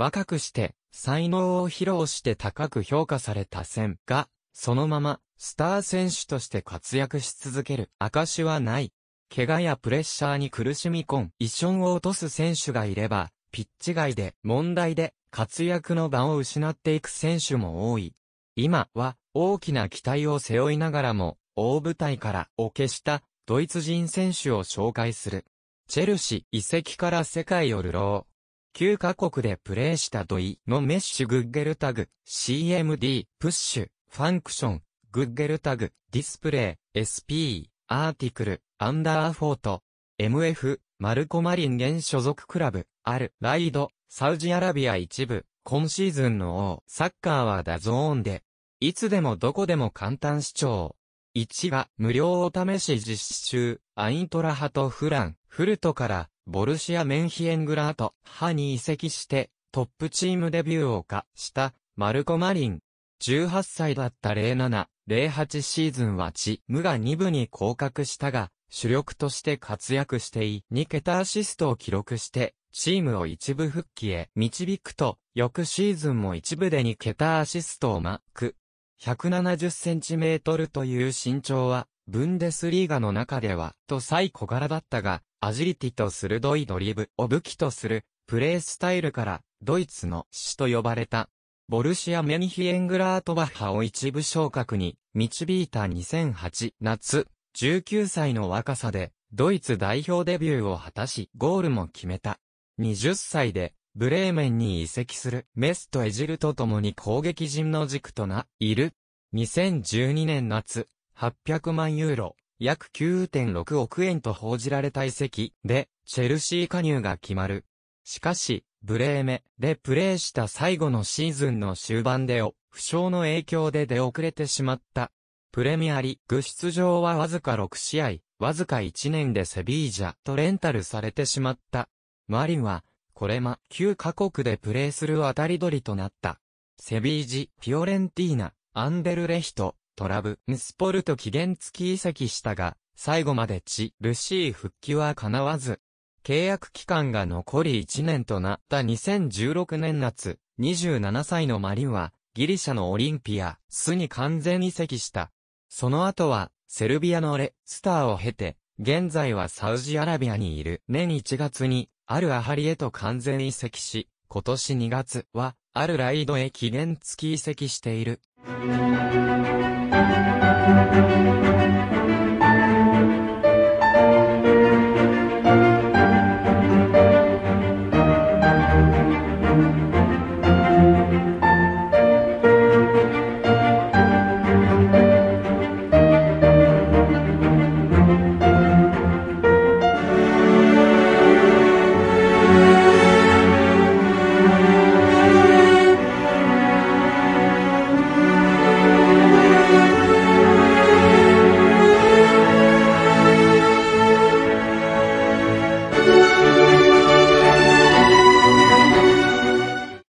若くして、才能を披露して高く評価された戦が、そのまま、スター選手として活躍し続ける証はない。怪我やプレッシャーに苦しみ込ん、一瞬を落とす選手がいれば、ピッチ外で、問題で、活躍の場を失っていく選手も多い。今は、大きな期待を背負いながらも、大舞台から、を消した、ドイツ人選手を紹介する。チェルシー遺跡から世界を流浪。9カ国でプレイしたドイのメッシュグッゲルタグ、CMD、プッシュ、ファンクション、グッゲルタグ、ディスプレイ、SP、アーティクル、アンダーフォート、MF、マルコマリン現所属クラブ、アル、ライド、サウジアラビア一部、今シーズンの王、サッカーはダゾーンで、いつでもどこでも簡単視聴。1は無料お試し実施中、アイントラ派とフラン、フルトからボルシア・メンヒエングラート、ハに移籍して、トップチームデビューを課した、マルコ・マリン。18歳だった07、08シーズンはチ、ムが2部に降格したが、主力として活躍してい、2桁アシストを記録して、チームを一部復帰へ導くと、翌シーズンも一部で2桁アシストをマく。ク。170センチメートルという身長は、ブンデスリーガの中では、と最小柄だったが、アジリティと鋭いドリブを武器とする、プレースタイルから、ドイツの死と呼ばれた。ボルシア・メニヒエングラートバッハを一部昇格に導いた2008夏、19歳の若さで、ドイツ代表デビューを果たし、ゴールも決めた。20歳で、ブレーメンに移籍するメスとエジルと共に攻撃陣の軸とな、いる。2012年夏、800万ユーロ、約9.6億円と報じられた遺跡で、チェルシー加入が決まる。しかし、ブレーメでプレーした最後のシーズンの終盤でを、負傷の影響で出遅れてしまった。プレミアリグ出場はわずか6試合、わずか1年でセビージャとレンタルされてしまった。マリンは、これま、9カ国でプレーする当たり鳥となった。セビージ、フィオレンティーナ、アンデルレヒト、トラブンスポルと期限付き移籍したが、最後までチルシー復帰は叶わず、契約期間が残り1年となった2016年夏、27歳のマリンは、ギリシャのオリンピア、スに完全移籍した。その後は、セルビアのレ、スターを経て、現在はサウジアラビアにいる。年1月に、あるアハリへと完全移籍し、今年2月は、あるライドへ期限付き移籍している。Thank you.